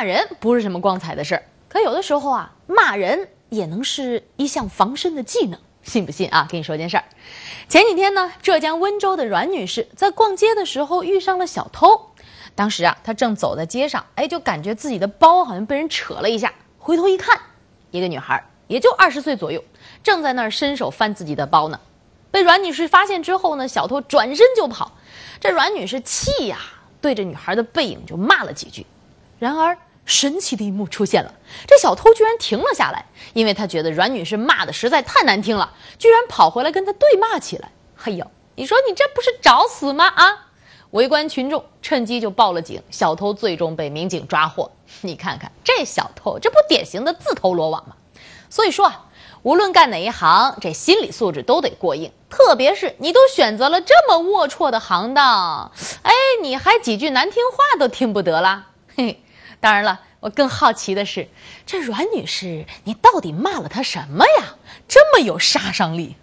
骂人不是什么光彩的事儿，可有的时候啊，骂人也能是一项防身的技能，信不信啊？跟你说件事儿，前几天呢，浙江温州的阮女士在逛街的时候遇上了小偷，当时啊，她正走在街上，哎，就感觉自己的包好像被人扯了一下，回头一看，一个女孩，也就二十岁左右，正在那儿伸手翻自己的包呢。被阮女士发现之后呢，小偷转身就跑，这阮女士气呀，对着女孩的背影就骂了几句，然而。神奇的一幕出现了，这小偷居然停了下来，因为他觉得阮女士骂的实在太难听了，居然跑回来跟他对骂起来。嘿呦，你说你这不是找死吗？啊！围观群众趁机就报了警，小偷最终被民警抓获。你看看这小偷，这不典型的自投罗网吗？所以说啊，无论干哪一行，这心理素质都得过硬，特别是你都选择了这么龌龊的行当，哎，你还几句难听话都听不得啦？嘿。当然了，我更好奇的是，这阮女士，你到底骂了他什么呀？这么有杀伤力。